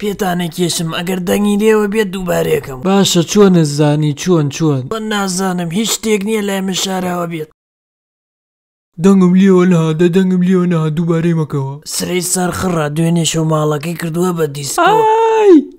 پێتانە کێشم ئەگەر دەنگی لێوە بێت دووبارێکم باشە چۆن نزانی چۆن چۆن بە نازانم هیچ شتێک نییە لای من شاراوە بێت دەنگم لێوە نها دە دەنگم لێوە نها دووبارەی مەکەوە سرەی سەرخڕا دوێنێ شۆماڵەکەی کردووە بە دیس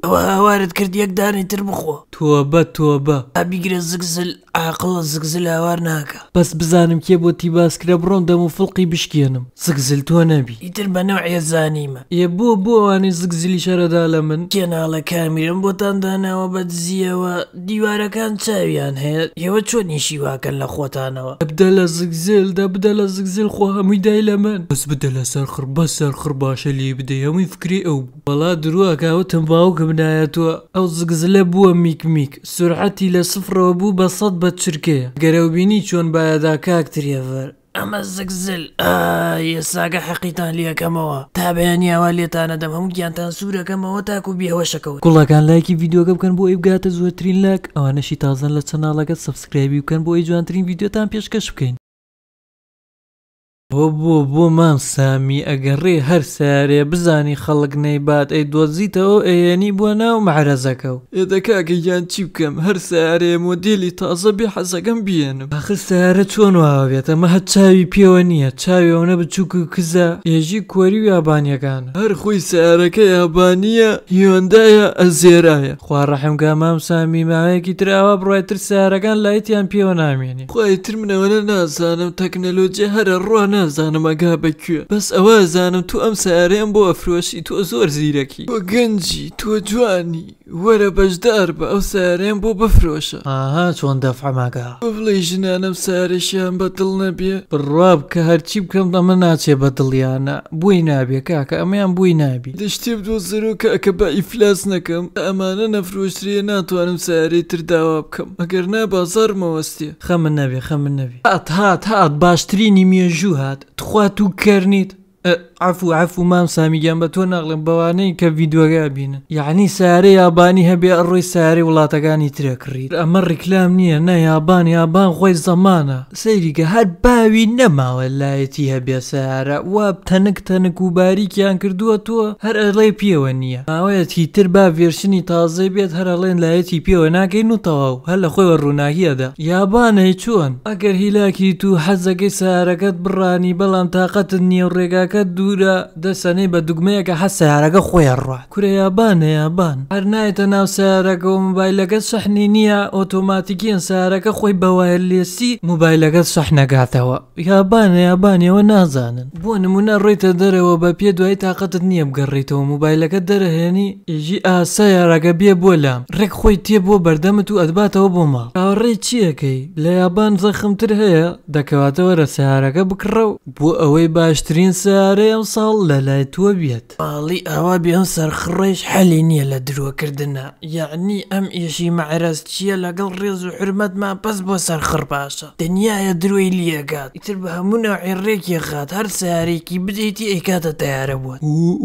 ئەوە هاوارت کرد یەکدانی تر بخۆ تۆ بە تۆ بە ئەبیگرە زگزل عقڵ زگزل ئاوار ناکە بەس بزانم کێ بۆ تیباسکرە بڕۆن دەم و فڵقی بشکێنم زگزل تۆ نەبی ئیتر بەنەو عێزانیمە یە بۆ بۆوانی زگزلی شەرەدا لە من کێناڵە کامیرم بۆتانداناوە بە دزیەوە دیوارەکان چاویان هەیە ئێوە چۆ نیشی واکەن لە خۆتانەوە بدە لە زگزل دە بدە لە زگزل خۆ هەمووی دای لە من بەس بدە لە سەر خڕ بە سەر خڕ باشە لێ بدەی هەمووی فکری ئەو بەڵا دروواکەوە تەمباوکە بنایەتوە ئەو زگزلە بووە میکمیک سرعەتی لە سفرەوە بوو بە سەد بە بە چرکەیە گەرەوبینی چۆن بایەدا کاکتریەڤەر ئەمە زگزل ئە ساگە حەقیتان لەکەمەوە تا بەیانیاوا لێتانە دەم هەموو گیانتان سوورەکەمەوە تاکو بێهۆشەکەەوە گوڵەکان لایکی ڤیددیوگە بکەن بۆ ئەی بگاتە زۆرترین لاک ئەوانەشی تازان لە چەناڵەکە سبسکرایبی بکەن بۆ ئەی جوانترین ڤیددیوتان پێشکەش بکەین بۆ بۆ بۆ مام سامی ئەگەڕێ هەر سارێ بزانی خەڵک نەیبات ئەی دۆزیتەوە ئەێنی بۆ ناو مەعرەزەکە و ئێدەکاکەیان چی بکەم هەر سارێ مۆدیلی تازە بێ حەزەکەم بێنم بەخ سارە چۆن واوێتە مەهت چاوی پێوە نییە چاویەوەە بچووک و کزە ئێژی کۆری و یابانیەکان هەر خۆی سارەکە یابانیە هیۆندایە ئەزێرایە خوارەحمگا مام سامی ماوەیەکی تراوە بڕایتر سارەکان لایەتیان پێوە نامێنی خۆیتر منەوەە نازانم تەکنەلۆجی هەرە ڕوانە نازانم ئەگا بەکوێ بەس ئەوە زانم تو ئەم سارێم بۆ ئەفرۆشی تۆ زۆر زیرەکی بۆ گەنجی تۆ جوانی وەرە بەشدار بە ئەو سارێم بۆ بفرۆشە ئاها چۆن دەفعماگا بڵی ژنانم سارێشیان بەدڵ نەبێ بڕاب کە هەرچی بکەم ئەمە ناچێ بە دڵیانە بووی نابێ کاکە ئەمەیان بووی نابی دەشتێ دۆ زرۆکە ئەکە بە ئیفلاس نەکەم ئەمانە نەفرۆشتریە ناتوانم سارەی تر داوا بکەم ئەگەر نا بازار مەوەستێ خەمن نەبێ خەمن نەبێ هات هات هات باشترینی مێژوو هات 3 tout kernit ئافو عفو مام سامیگەم بە تۆ نەڵێم بەوانەی کە یددیوگا بینن یعنی سارە یابانی هەبێ ئەڕۆی سارە وڵاتەکانی ترەکڕی ئەمە ڕیکلام نییە نە یابان یابان خۆی زەمانە سەیریکە هەر باوی نەماوە لایەتی هەبێ سارە وا تەنک تەنک و باریکیان کردووە تۆ هەر ئەڵێ پێوە نییە ماوەیەتی تر با ێرشنی تازای بێت هەرەڵێن لایەتی پێوە ناکەین و تەواو هەر لە خۆیوە ڕووناهیەدا یابانەی چۆن ئەگەر هیلاکی تو حەزەکەی سارەکەت بڕانی بەڵام تااقەت نییە و ڕێگاکە سەیارەکە دوورە دەسەنەی بە دوگمەیەکە هە سیارەکە خۆیان ڕوا کورەیابانەیابان هەر نایەتە ناو سیارەکە و موبایلەکە سەحنی نییە ئۆتۆماتیکیان سیارەکە خۆی بەوایە لێسی موبایلەکە سەحنەگاتەوە یابانەیابانیەوە نازانن بۆ نمونە ڕێتە دەرەوە بە پێ دوای تااقەتت نییە بگەڕێتەوە موبایلەکە دەرەهێنی ئیژی ئاسایارەکە بێ بۆ لام ڕێک خۆی تێ بۆ بەردەمت و ئەدباتەوە بۆ ماڵ ڕێ چیەکەی لە یابان زەخمتر هەیە دەکەواتەوە رە سیارەکە بکڕە و بۆ ئەوەی باشترین سیارەی ئەم ساڵ لە لای تووە بێت باڵی ئەوە بێم سەرخڕێش حەلی نییە لە درۆکردنە یعنی ئەم ئێشی معرەز چییە لەگەڵ ڕێز و حرمەتمان پس بۆ سەرخڕ باشە دنیاە درۆی لیەگات ئیتر بە هەمونە عێڕێکی خات هەر سیارێکی بدەیتی ئەیکاتە تیارە بووە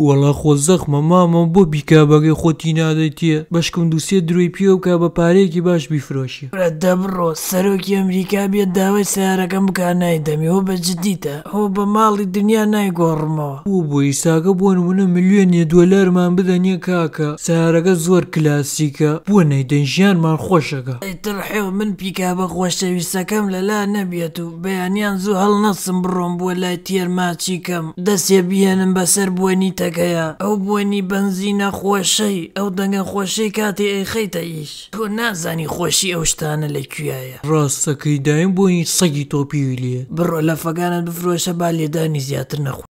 وەڵا خۆ زەخمە مامە بۆ بیکابگەی خۆتی نادەیتە بەشکم دووسێ دروی پیۆکە بە پارەیەکی باش بیفرۆشی دەبڕۆ سەرۆکی ئەمریکا بێت داوای سیارەکەم بکە نایدەمیەوە بە جدیتە ئەو بە ماڵی دنیا نایگۆڕمەوە و بۆ ئیساگە بۆن منە میلیۆنیە دوۆلەرمان بدەنیە کاکە سیارەکە زۆر کلاسیکە بۆ نەیدەن ژیانمان خۆشەکە تڕحێو من پیکا بە خۆشەویستەکەم لەلا نەبێت و بەیانیان زوو هەڵ نەسم بڕۆم بۆ لای تێرماچیکەم دەستێ بیێنم بەسەر بۆنی تەکەیە ئەو بۆنی بەنزی نەخۆشەی ئەو دەنگە خۆشەی کاتی ئەیخەیتە ئیش تۆ نازانی خۆشی ئەو شتانە لەکوایە ڕاستەکەی دایم بۆی سەگی تۆپیویلێ بڕۆ لە فەکانت بفرۆشە با لێدانی زیاتر نەخۆ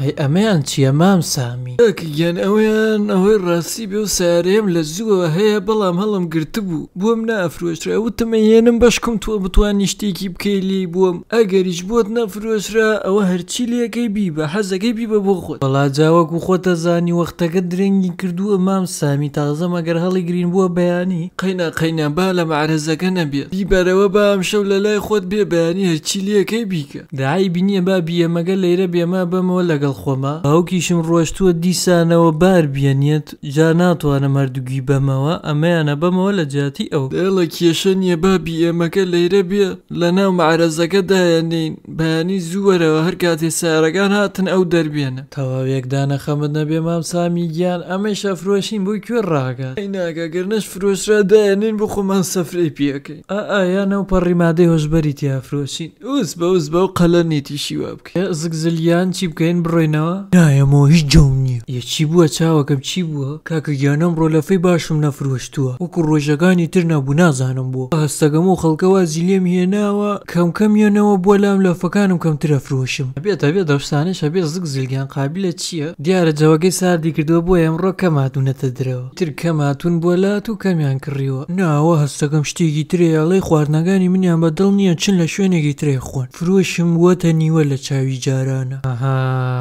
ئەی ئەمەیان چییە مام سامی ئەفەرمی ئەکیگەن ئەویان ئەوەی ڕاستی بێ و سارێم لە زووە هەیە بەڵام هەڵم گرت بوو بۆم نافرۆشرا وتمەهێنم بەشکم تۆ بتوانانی شتێکی بکەیلی بووم ئەگەریش بۆت نەفرۆشرا ئەوە هەرچی لەکەی بی بە حەزەکەی بی بە بۆ خۆت بەڵا جاوەکو خۆتە زانی وەختەکە درێنگی کردووە مام سامی تازە مەگەر هەڵی گرین بووە بەیانی قەینا قەینا با لە معرەزەکە نەبێت بیبەرەوە بام شەو لە لای خۆت بێ بەیانی هەرچی لەکەی بیکە داعی بینیە با بیەمەگە لەیرە بێمە بمەوە لەگەڵ خۆمە ئەوکیشم ڕۆشتووە دیسانەوە بار بێنێت جا ناتوانە مردوگی بەمەوە ئەمەیانە بەمەوە لە جاتی ئەو دڵە کێشە نیە بابی ئێمەکە لەیرە بێ لە ناو معرەزەکەدایەنین بەیانی زووەرەوە هەر کاتێ سارەکان هاتن ئەو دەربێنە تەواوێکدانە خەمت نەبێ مام سامی گیان ئەمەش ئەفرۆشین بۆی کوێ ڕاگە ئەیناگەگەرنش فرۆشرادایەنین بخۆمان سەفرەی پێەکەی ئایانە و پەڕیمادەی هۆشبەری تیافرۆشین ئوس بە وس بەو قەلەنێتی شیوا بکە زگزلیان چی بکەین بڕێنەوە نایەمەوە هیچ جوونی نەزانی یە چی بووە چاوەکەم چی بووە کاکە گیانم ڕۆ لەفەی باشم نەفرۆشتووە وەکو ڕۆژەکانی تر نەبوو نازانم بۆ هەستەکەم و خەڵکەوە زیلێم هێناوە کەم کەمیانەوە بۆ لام لەفەکانم کەم ترەفرۆشم بێتە بێت دەشتانش هەبێ زگ زلگیان قابلە چییە دیارە جەوەگەی ساردی کردووە بۆ ئەمڕۆ کەماتونەتە درەوە تر کەماتون بۆ لات و کەمیان کڕیوە ناوە هەستەکەم شتێکی ترێڵی خواردنەکانی منیان بەدڵ نییە چن لە شوێنێکی ترێ خۆن فرۆشم وەتە نیوە لە چاوی جارانە ئەها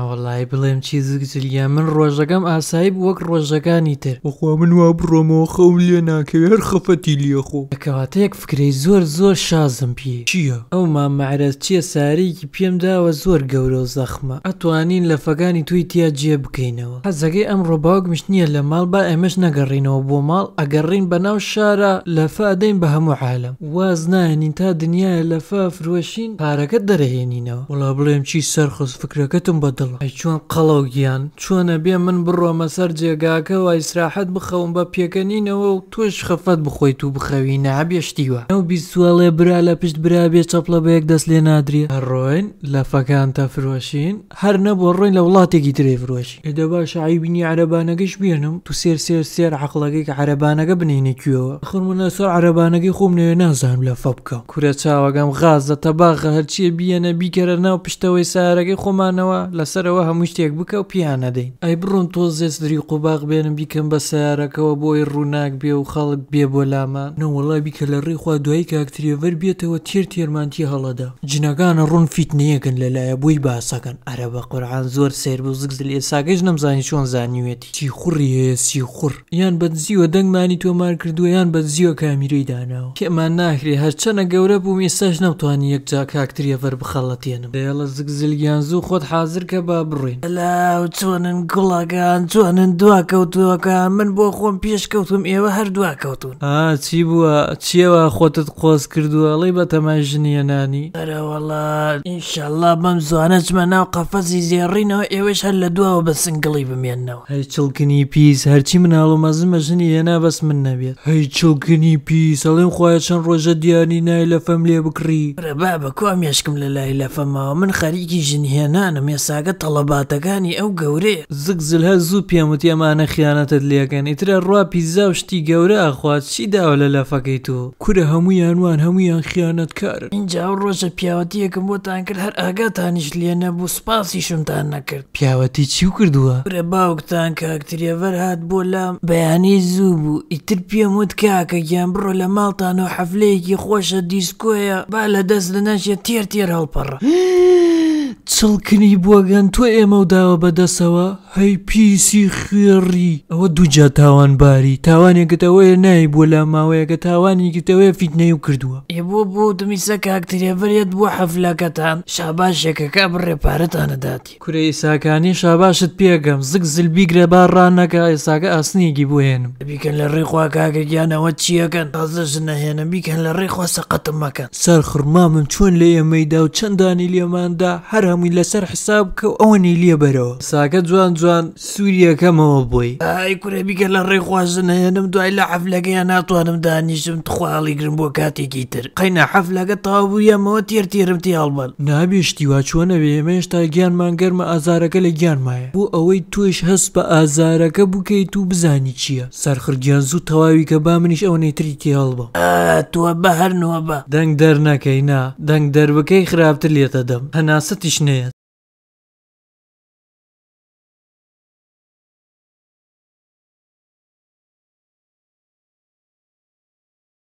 وەڵی بڵێم چی زگ زلیامە من ڕۆژەکەم ئاسایی وەک ڕۆژەکانی تر بخوا من وا بڕۆمەوە خەو لێ ناکەوێر خەفەتی لێخۆ ئەکەواتەیەک فکرەی زۆر زۆر شازم پێ چییە؟ ئەو مامەعرەز چییە ساریکی پێم داوە زۆر گەورە و زەخمە ئەتوانین لە فەکانی توی تیا جێ بکەینەوە حەزەکەی ئەم ڕۆباوگمش نییە لە ماڵ با ئەمەش نەگەڕینەوە بۆ ماڵ ئەگەڕین بەناو شارە لەفەدەین بە هەموو عالم واز نایەنین تا دنیاە لەفە فرۆشین پارەکە دەرەهێنینەوە وڵا بڵێم چی سەرخست فکرەکەتم بەدڵ ئەی چۆن قەڵەو گیان چۆن ئەمانە بێ من بڕۆمە سەر جێگاکە و ئیسراحەت بخەوم بە پێکەنینەوە و توش خەفەت بخۆیت و بخەوی نابێشتیوە ئەو بیسوڵێ برا لە پشت برابێ چەپلە بە یەک دەست لێ نادرێ ڕۆین لە فەکان تا فرۆشین هەر نەبوو ڕۆین لە وڵاتێکی درێ فرۆشی ئێدە باش عیبینی عربانەگەش بێنم تو سێر سێر سێر عقلەکەی کە عربانەکە بنینە کوێوە خمونە سەر عربانەکەی خۆم نوێ نازانم لە فە بکە کورە چاوەگەم غازە تەباغە هەرچیە بیەنە بیکەرە ناو پشتەوەی سارەکەی خۆمانەوە لەسەرەوە هەموو شتێک بکە و پیانە دەین ئەی بڕۆن تۆ زێستری قوباق بێنم بیکەم بە سیارەکەەوە بۆی ڕووناک بێ و خەڵک بێ بۆ لاما نەوەڵای بیکە لە ڕێخوا دوایی کاکتریەڤەر بێتەوە تیر تێرمانتی هەڵەدا جنەکانە ڕوون فیتنیەکەن لەلایە بۆی باسەکەن ئەرە بە قورعان زۆر سێر بوو زگزل ئێساگەش نەمزانی چۆن زانیوێتی چی خوڕی هەیەسی خوڕ یان بەدزیوە دەنگمانی تۆمار کردووە یان بە زیوە کامیرەی داناوە کێمان ناکرێ هەرچەنە گەورە بووم ئێستاش نەوتوانی یەک جا کاکتریەڤەر بخەڵەتێنم دەڵە زگزلگیان زوو خۆت حاضر کە با بڕین لا چۆنن گوڵاگان جوانن دواکەوتوەکان من بۆ خۆم پێشکەوتم ئێوە هەردووا کەوتون چی بووە چیەوە خۆتت قۆز کردووەڵی بە تەمای ژنیە نانی ئەرەوەڵا ئینشاءله بەم زوانەجمە ناو قەفەزی زێڕینەوە ئێوەش هەر لە دواوە بە سنگڵی بمێنەوە هەی چڵکنی پیس هەرچی مناڵ و مەزمە ژنی هێنا بەس من نەبێت هەی چڵکنی پیس ئەڵێم خۆیە چەند ڕۆژە دیانی نای لەفەم لێ بکڕی ڕێبا بە کوام یشکم لە لای لەفەمەوە من خەریکی ژنهێنانم ێساگە تەڵەباتەکانی ئەو گەورەیە زگ زلها زوو پێموتی ئەمانە خیانەتت لێکەن ئیترە ڕوا پیزا و شتی گەورە ئەخوات چی داوە لە لەفەکەی تو کورە هەمویانوان هەمویان خیانەت کار اینجا ئەو ڕۆژە پیاوەتیەکەم بۆتان کرد هەر ئاگاتانیش لێ نەبوو سپاسی شمتان نەکرد پیاوەتی چی و کردووە برە باوکتان کاکتریەڤەر هات بۆ لام بەیانی زوو بوو ئیتر پێم وت کاکە گیان بڕۆ لە ماڵتان و حەفلەیەکی خۆشە دیسکۆیە با لە دەست لە نەشە تێر تێر هەڵپەڕە. چڵکنی بووەگەن تۆ ئێمە و داوە بەدەسەوە هەی پیسی خوێڕی ئەوە دووجا تاوان باری تاوانێکتەوەی نای بۆ لا ماوەیەکە تاوانێکیتەوەی فیتنەی و کردووە ئێبوو بوو دمیسە کاکتریێبرێت بووە حەفلەکەتان شاباشێکەکە بڕێ پارەتانەداتی کوری ساکانی شاباشت پێگەم زگ زلبی گرەبار ڕانەکە ئێساکە ئاسنیەکی بێنم بیکەن لە ڕێخوا کاگەگیانەوە چیەکەن تازەش نەهێنە بیکەن لە ڕێخوا سەقەتم مەکەن سەر خرمامم چۆن لە ئێمەیدا و چەندانی لێماندا هەرە هەمووی لەسەر حساب کە ئەوەنی لێ بەرەوە ساکە جوان جوان سووریەکەمەوە بۆی ئای کوورەبیکە لە ڕێخوازنەێنم دوای لە حەفلەکەیان ناتوانم دانیشم تخواڵی گرم بۆ کاتێکی تر قینە حەفلەکە تاوبوویەمەوە تێرتێرم تیاڵبەن نابێشتی وا چۆنەوێ ئێمەێشتا گیانمان گەرمە ئازارەکە لە گیانمایە بۆ ئەوەی توێش هەست بە ئازارەکە بکەیت و بزانی چییە سەرخرگیان زوو تەواوی کە با منیش ئەو نەیتری تێڵ بە توە بە هەرنەوە بە دەنگ دەر نەکەی نا دەنگ دەربەکەی خراپتر لێتە دەم هەناسەتیش içinde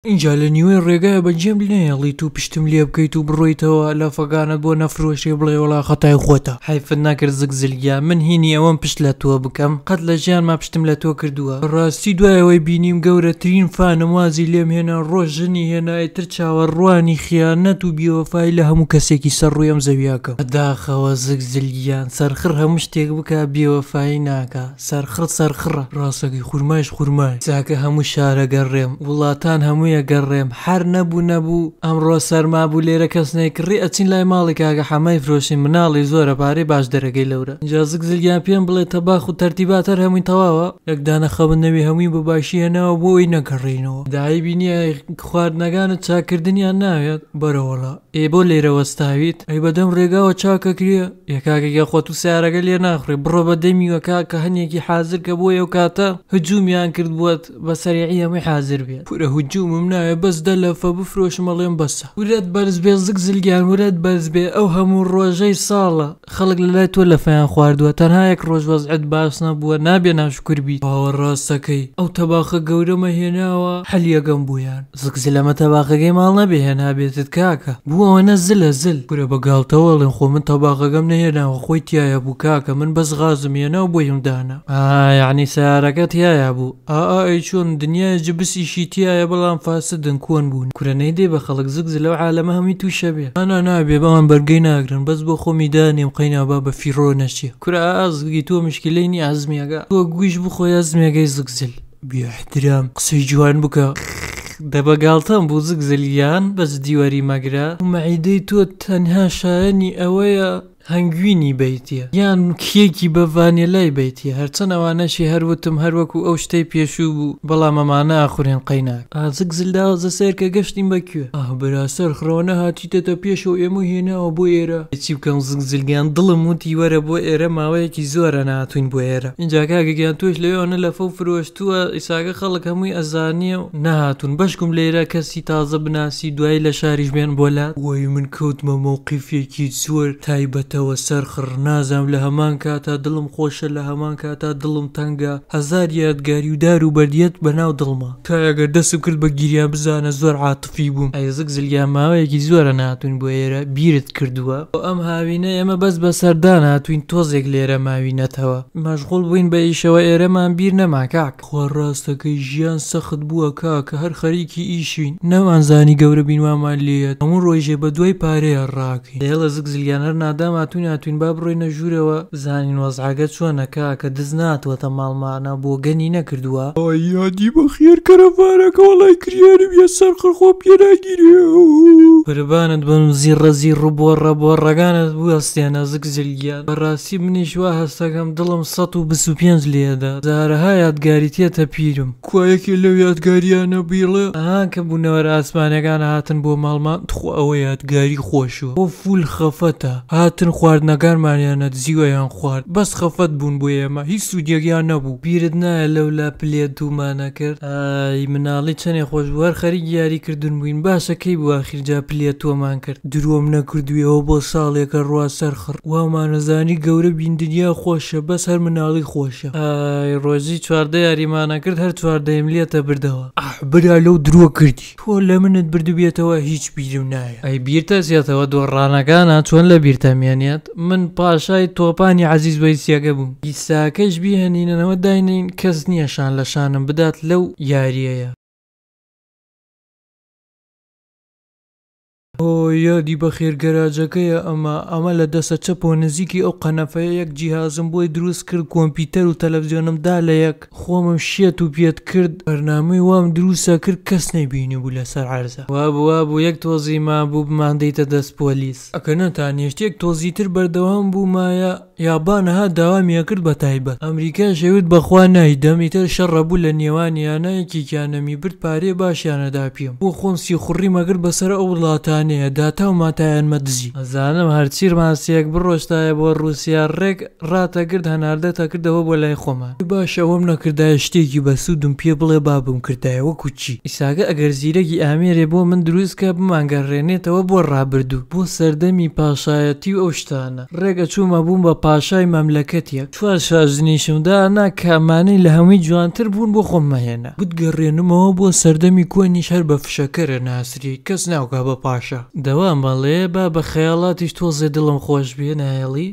اینجا لە نیوێ ڕێگایە بە جێم نەیەڵی تو پشتم لێ بکەیت و بڕۆیتەوە لە فەگانت بۆ نەفرۆشێ بڵێ وڵا خەتای خۆتە حیفت ناکرد زگزلگیا من هینی ئەوەم پشت لە تۆ بکەم قەت لە ژیان ما پشتم لە تۆ کردووە ڕاستی دوایەوەی بینیم گەورەترین فانەوازی لێم هێنا ڕۆژنی هێنایتر چاوەڕوانی خیانەت و بیوەفای لە هەموو کەسێکی سەر ڕوویەم زەویاکە داخەوە زگزلگیان سەرخر هەموو شتێک بکە بیوەفایی ناکە سەرخڕ سەرخڕە ڕاستەکەی خورمایش خورمای چاکە هەموو شارەگەڕێم وڵاتان هەمووی نییە گەڕێم هەر نەبوو نەبوو ئەمڕۆ سەرما بوو لێرە کەس نەیکڕی ئەچین لای ماڵی کاگە حەمای فرۆشی مناڵی زۆرە پارەی باش دەرەگەی لەورە جازک زلگیان پێم بڵێ تەباخ و تەرتیباتەر هەمووی تەواوە یەکدانە خەبنەوی هەمووی بەباشی هێناوە بۆ ئەوی نەگەڕینەوە دایبی نییە خواردنەکانت چاکردنیان ناوێت بەرەوەڵا ئێ بۆ لێرەوەستاویت ئەی بەدەم ڕێگاوە چاکەکرە یەکاگەگە خۆت و سیارەکە لێ ناخڕێ بڕۆ بە دەمیوەکە کە هەنێکی حازر کە بۆ ئێو کاتە هجوومیان کرد بووت بە سەریعی ئەمەی حازر بێت پورە هجوومم خۆم نایە بەس دە لەفە بفرۆشمەڵێم بەسە ورێت بەرز بێ زگ زلگیان ورێت بەرز بێ ئەو هەموو ڕۆژەی ساڵە خەڵک لە لای تۆ لەفەیان خواردووە تەنهایەک ڕۆژ وەزعت باس نەبووە نابێ ناشکربی باوە ڕاستەکەی ئەو تەباخە گەورەمە هێناوە هەلیەگەم بوویان زگزی لەمە تەباخەکەی ماڵ نەبێ هێنابێتت کاکە بووەوە نە زلە زل پورە بەگاڵتەوەڵێن خۆ من تەباخەکەم نەهێناوە خۆی تایە بوو کاکە من بەس غازم هێناو بۆ هیمدانە یعنی سارەکەت تایە بوو ئا ئای چۆن دنیای جبسیشی تایە بەڵام فا ئەوە سدن کۆن بوون کورەنەی دێ بە خەڵک زگز لەو عالەمە هەمی تووشە بێ ئەنا نابێ بەوان بەرگەی ناگرن بەس بۆ خۆمیدا نێم قینابا بە فیرۆ نەچێ کورا ئازگی تۆ مشکلەی نی ئازمیێگە تۆ گویش بخۆی ئازمیێگەی زگزل بێحترام قسەی جوان بکە. دەبەگاڵتەم بوو زگزلیان بەس دیوەری مەگرە و مەعیدەی تۆ تەنها شایانی ئەوەیە هەنگوینی بیتە یان کیەکی بەوانێ لای بیتی هەرچەند ئەوانەشی هەروتم هەروەکو ئەو شتەی پێشوو بوو بەڵام ئەمانە ئاخورێن قەیناک ئازک زلدازە سێر کە گەشتیم بەکوێ ئاه براسەر خڕۆنە هاتیتەتە پێشەوە ئێمە هێناوە بۆ ئێرە چی بکەم زک زلگیان دڵم وتی وەرە بۆ ئێرە ماوەیەکی زۆرە ناتوین بۆ ئێرە اینجا کاگەگیان توش لەوێنە لە فەو فرۆشتووە ئیساگە خەڵک هەمووی ئەزانیە و نهاتون بەشکم لێرە کەسی تازە بناسی دوای لە شاریش بێن بۆ لا وی من کەوتمە مووقیفێکی زۆر تایبەت دێتەوە سەرخڕ نازام لە هەمان کاتا دڵم خۆشە لە هەمان کاتا دڵم تەنگە هەزار یادگاری و دار و بەردیەت بەناو دڵما کایەگەر دەستم کرد بە گیریان بزانە زۆر عاتفی بووم ئەزک زلیان ماوەیەکی زۆرە ناتون بۆ ئێرە بیرت کردووە بۆ ئەم هاوینە ئێمە بەس بە سەردان هاتوین تۆزێک لێرە ماوینەتەوە مەشغڵ بووین بە ئیشەوە ئێرەمان بیر نەماکاک خۆ ڕاستەکەی ژیان سەخت بووە کاکە هەر خەریکی ئیشین نەوانزانی گەورە بینوامان لێت هەموو ڕۆژێ بە دوای پارەیە ڕاکین هێڵە زگ زلیانەر ناداما هاتوون هاتوین با بڕۆینە ژوورەوە زانین وەزعاگە چۆنەکە کە دز ناتوەتە ماڵمانە بۆ گەنی نەکردووە یادی بە خێر کەرەفارەکە وڵای کرێنم یە سەرخەخۆ پێراگیری پربانت بم زیڕەزی ڕووبۆ ڕەبۆ ڕگانت بوەستێن نزک زلگیان بەڕاستی منیشوا هەستەکەم دڵم 125 لێدا زارەها یادگاریتێتە پیرم کوایەکی لەو یادگاریانە بیڵێ ئاان کە بوونەوەرە ئاسمانەکان هاتن بۆ ماڵمان تخوا ئەوە یادگاری خۆشوە بۆ فول خەفەتە هاتن خواردنەگارمانیانە دزیوەیان خوارد بەس خەفەت بوون بۆ ئێمە هیچ سوودیەکیان نەبوو بیرت نایە لەو لا پلێت دومانە کرد ئای مناڵی چەندێ خۆش وەر خەریک یاریکردن بووین باشەکەی بواخیرجا پلێت تۆمان کرد درۆم نەکردویەوە بۆ ساڵێکە ڕوا سەرخڕ وامانەزانی گەورە بیندنیا خۆشە بەس هەر مناڵی خۆشە ئای ڕۆژی چواردە یاریمانە کرد هەر چواردەیم لێتە بردەوە بەرا لەو درۆ کردی تۆ لە منت بردوبێتەوە هیچ بیرم نایە ئەی بیرتە زیاتەوە دۆڕانەکانە چۆن لە بیرتەمێنێت من پاشای تۆپانی عزیز بەیسیەکە بووم ئیساکەش بیهێنینەوە داینین کەس نییەشان لە شانم بدات لەو یاریەیە یادی بە خێرگەراجەکەیە ئەمە ئەمە لە دەسە چەپۆ نزیکی ئەو قەنەفەیە یەک جیهازم بۆی دروست کرد کۆمپیوتەر و تەلەڤزیۆنمدا لە یەک خۆمم شێت و پێت کرد بەرنامەی وام دروستە کرد کەس نەیبینی بوو لەسەر عرزە وا بوا بوو یەک تۆزی ما بوو بماندەیتە دەست پۆلیس ئەکە نەتان نیشتێک تۆزیتر بەردەوام بوومایە یابانەها داوامیەکرد بە تایبەت ئەمریکا شەوت بەخوا نای دەمیتر شەڕەبوو لە نێوانیانەیەکییانەمی برد پارێ باشیانەدا پێم بۆ خۆنسی خوڕی مەگر بەسەر ئەو وڵاتانەیە داتا و ماتایانمە دزی ئەزانم هەرچیر ماسیەک بڕۆشتایە بۆ رووسیا ڕێک ڕاتەگرد هەناردە تەکردەوە بۆ لای خۆمان باشەوەم نەکردای شتێکی بە سوودم پێ بڵێ بابم کردایەوە کوچی ئیساگە ئەگەر زیرەکی ئامێرێ بۆ من دروستکە بمانگەڕێنێتەوە بۆ ڕابردوو بۆ سەردەمی پاشایەتی و ئەو شتانە ڕێگە چوومە بووم بە پاشای مەملەکەتیە چوار شازنیشمدا ناکامانەی لە هەمووی جوانتر بوون بۆ خۆممەهێنا بتگەڕێنمەوە بۆ سەردەمی کوێنیش هەر بە فشەکەرە ناسری کەس ناوکە بە پاشا دەوام بەڵێ با بە خەیاڵاتیش تۆزێ دڵم خۆش بێ نایڵی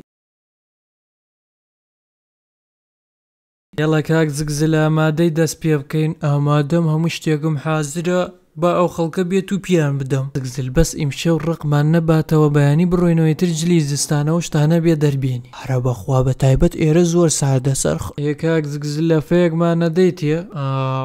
یەڵە کاک زگزل ئامادەی دەست پێ بکەین ئامادەم هەموو شتێکم حازرە با ئەو خەڵکە بێت و پیان بدەم دەگزل بەس ئیمشەو ڕقمان نەباتەوە بەیانی بڕۆینەوەی تر جلی زستانەوە شتانە بێ دەربێنی هەرە بەخوا بە تایبەت ئێرە زۆر ساردەسەرخ یەکاک زگزل لە فەیەکمان نەدەیتە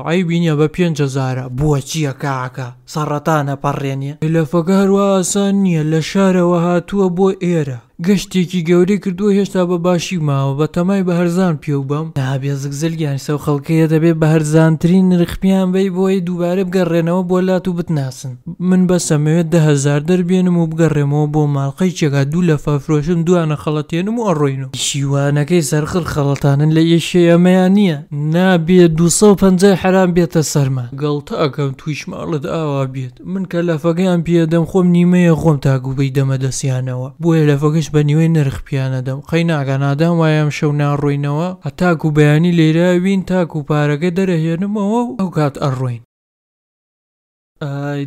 ئای بینە بە پێزارە بووە چییە کاکە سەڕەتانە پەڕێنیە لەفەکە هەروە ئاسان نییە لە شارەوە هاتووە بۆ ئێرە گەشتێکی گەورەی کردووە هێشتا بە باشی ماوە بە تەمای بە هەرزان پێو بم نابێزک زلگیان سەو خەڵکەیە دەبێت بە هەرزانترین نرخپیان بی بۆی دووبارە بگەڕێنەوە بۆ لات و بتناسن من بە سەمەوێت دههزار دەربێنم و بگەڕێمەوە بۆ ماڵقەی چێگا دوو لە فەفرۆشم دوانە خەڵەتێنم و ئەڕۆین و شیوانەکەی سەرخر خەڵەتانن لە یەشەیەمەیان نییە نابێ 250 حرام بێتە سەرما گەڵتە ئەەکەم تویش ماڵت ئاوا بێت من کە لەفەکەیان پێدەم خۆم نیمەیە خۆم تاگوبەی دەمە دەسیانەوە بۆیە لەفەکەش منیش بە نیوەی نرخ پیانەدەم قەی ناگەنادام وایەم شەو ناڕوینەوە هەتاکو بەیانی لێرە وین تاکو پارەکە دەرەهێنمەوە ئەو کات ئەڕوین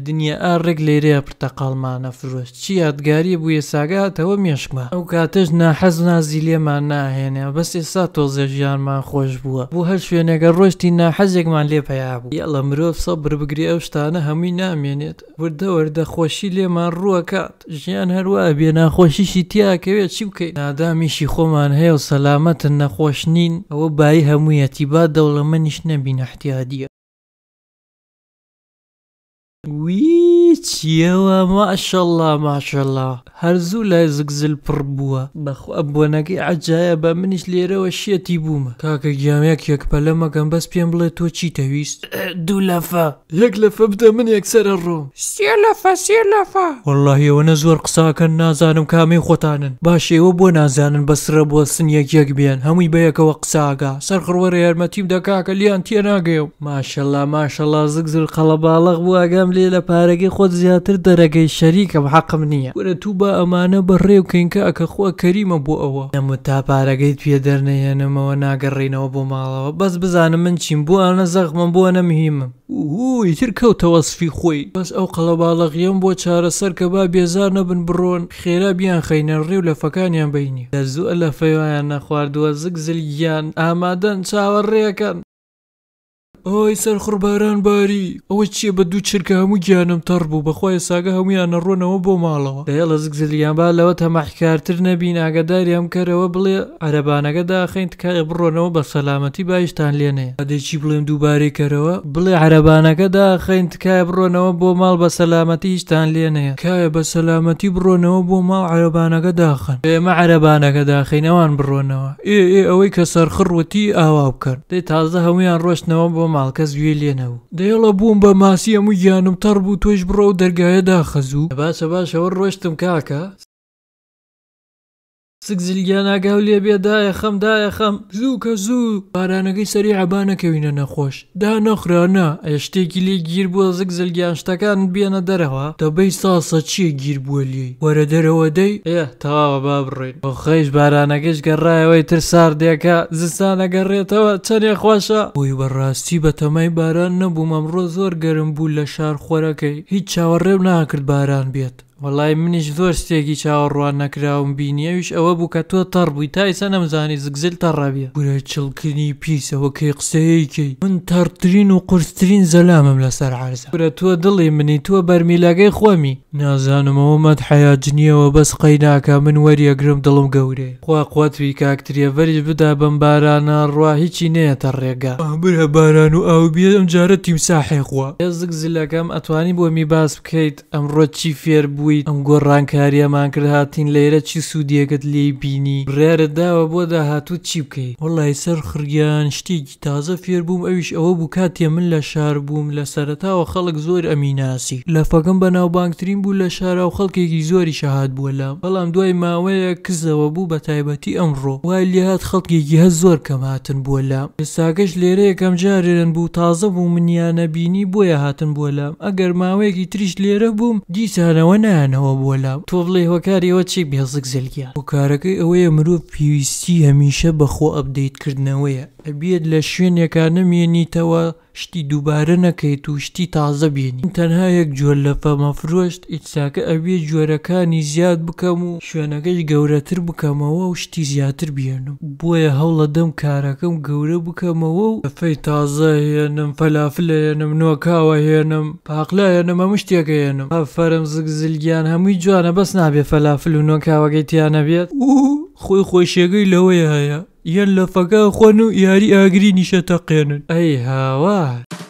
دنیا ڕێک لێرەیە پرتەقالمانە فرۆست چی یادگاری بووە ساگاتەوە مێشکمە ئەو کاتەش ناحەز نازی لێمان ناهێنێ بەس ئێستا تۆزە ژیانمان خۆش بووە بۆ هەر شوێنەگە ڕۆشتی ناحەزێکمان لێ پیا بوو یاڵە مرۆڤ سە بربگری ئەو شتانە هەمووی نامێنێت وردە وەردە خۆشی لێمان ڕووەکات ژیان هەروە بێ ناخۆشیشی تیاکەوێت چی بکەیت نادامیشی خۆمان هەیە و سەلامەتن نەخۆش نین ئەوە بای هەموویەتی با دەوڵەمەنیش نەبی نەحتیادیە وی چیەوە ماشەله ماشەله هەرزوو لای زگزل پڕ بووە بەخوا بۆنەکەی عجایە بە منیش لێرەوە شێتی بوومە کاکە گیامەیەک یەکپەلە مەگەم بەس پێم بڵێ تۆ چی تەویست دوو لەفە یەک لەفە بدە من یەکسرە ڕۆم سێ لەفە سێ لەفە وەڵاهیەوەنە زۆر قساکەن نازانم کامی خۆتانن باشێوە بۆ نازانن بەسرە بۆ سنیەک یەک بێن هەمووی بەیەکەوە قساگا سەرخڕوەرە یارمەتیم دەکاکە لیان تێناگەێ و ماشەله ماشەله زگزل قەڵە باڵق بووگەم پێم لێ لە پارەگەی خۆت زیاتر دەرەگەی شەریکەم حەقم نییە وەرە تو بە ئەمانە بەڕێوکەینکە ئەکە خۆ کەریمە بۆ ئەوە نەمە تا پارەگەیت پێ دەرنەهێنمەوە ناگەڕێنەوە بۆ ماڵەوە بەس بزانم من چیم بۆ ئەە زەخمم بۆ نەمهیمم ئیتر کەوتەوەسفی خۆی بەس ئەو قەڵەباڵەغیەم بۆ چارەسەر کە با بێزار نەبن بڕۆن خێرا بیان خەینە ڕێو لە فەکانیان بینی لە زوو لە فەیوانیان نەخواردووە زگ زلیان ئامادەن چاوەڕێەکەن ئەوی سەر خوڕباران باری ئەوە چیە بە دوو چرکە هەموو گیانم تەڕ بوو بەخوای ساگە هەمویان نەڕۆنەوە بۆ ماڵەوە دەیە لە زگ زلیان با لەوە تەماحکارتر نەبی ناگەداریام کەرەوە بڵێ عەرەبانەکە داخین تکایە بڕۆنەوە بە سەلامەتی باشتان لێنێ ئەدێکی بڵێم دووبارەی کەرەوە بڵێ عەرەبانەکە داخین تکایە بڕۆنەوە بۆ ماڵ بە سەلامەتی هیچتان لێنەیە کایە بە سەلامەتی بڕۆنەوە بۆ ماڵ عەرەبانەکە داخن ئێمە عەرەبانەکە داخینەوەان بڕۆنەوە ئێ ئێ ئەوەی کە سەرخڕوەتی ئاوا بکەن دەی تازە هەمویان ڕۆشتنەوە بۆ ماڵ کەمال کەس گوێ لێنەوە دەیڵە بووم بە ماسی هەموو گیانم تەڕ بوو تۆش بڕۆ و دەرگایە داخەزوو باسە باشەوە ڕۆشتم کاکە سک زیلگیان ئاگاو لێ بێدایە خەم دایە خەم زوو کە زوو بارانەکەی سەری عبانەکەوینە نەخۆش دا نەخرانە ئەشتێکی لێ گیر بووە زک زلگیان شتەکان بێنە دەرەوە دەبەی ساسە چیە گیر بووە لێ وەرە دەرەوە دەی ئێ تەواوە با بڕێن بۆ خەیش بارانەکەش گەڕایەوەی تر ساردێکە زستانەگەڕێتەوە چەندێ خۆشە بۆی بەڕاستی بە تەمای باران نەبووم ئەمڕۆ زۆر گەرم بوو لە شار خۆرەکەی هیچ چاوەڕێب ناکرد باران بێت وەڵای منیش زۆر شتێکی چاوەڕوان نەکراوم بینیەویش ئەوە بوو کە تۆ تەڕ بووی تا ئێستا نەمزانی زگزل تەڕەبیە گورە چڵکنی پیسەوە کەی قسەیەکی من تەرترین و قرسترین زەلامم لەسەر عرزە گورە تۆ دڵی منی تۆ بەرمیلاگەی خۆمی نازانمەوە مەد حیاجنیەوە بەس قەی ناکە من وەریەگرم دڵم گەورێ خوا قوتوی کاکتریە بەریش بدا بم بارانە ڕوا هیچی نەیەتە ڕێگا برە باران و ئاو بێ ئەم جارە تیم ساحێخوا ێ زگزلەکەم ئەتوانی بۆ می باس بکەیت ئەمڕۆ چی فێر بوو بوویت ئەم گۆ ڕانکاریەمان کرد هاتین لێرە چی سوودیەکەت لێ بینی ڕێرە داوە بۆ داهاتوو چی بکەیت وڵی سەر خریان شتێکی تازە فێر بووم ئەویش ئەوە بوو کاتێ من لە شار بووم لە سەرتاوە خەڵک زۆر ئەمیناسی لە فەکەم بەناوبانگترین بوو لە شارا و خەڵکێکی زۆری شەهات بووە لە بەڵام دوای ماوەیە کزەوە بوو بە تایبەتی ئەمڕۆ وای لێهات خەڵکێکی هە زۆر کەم هاتن بووە لە ئێستاگەش لێرە یەکەم جارێرن بوو تازە بوو منیانە بینی بۆیە هاتن بووە لە ئەگەر ماوەیەکی تریش لێرە بووم دیسانەوە نە نیانەوە بۆ لە تۆ بڵێ هۆکارەوە چێک بێزک زلگیا و کارەکەی ئەوەیە مرۆڤ پێویستی هەمیشە بەخۆ ئەبدەیتکردنەوەیە ئەبێت لە شوێنێکان نەمێنیتەوە شتی دووبارە نەکەیت و شتی تازە بینی تەنها یەک جۆر لە پەمەفرۆشت ئیتساکە ئەبێ جۆرەکانی زیاد بکەم و شوێنەکەش گەورەتر بکەمەوە و شتی زیاتر بێنم بۆیە هەوڵە دەم کارەکەم گەورە بکەمەوە و ئەفەی تازە هێنم فەلافلێنم نوۆکاوە هێنم پاقلایەنەمە مشتێکەێنم فەرم زگ زلگیان هەمووی جوانە بەس نابێ فەلافل و نۆکاوەگەی تیانە بێت و خۆی خۆشیێگەی لەوەی هەیە يلا فقا اخوانو ياري اقري نشتا قينن اي هاوار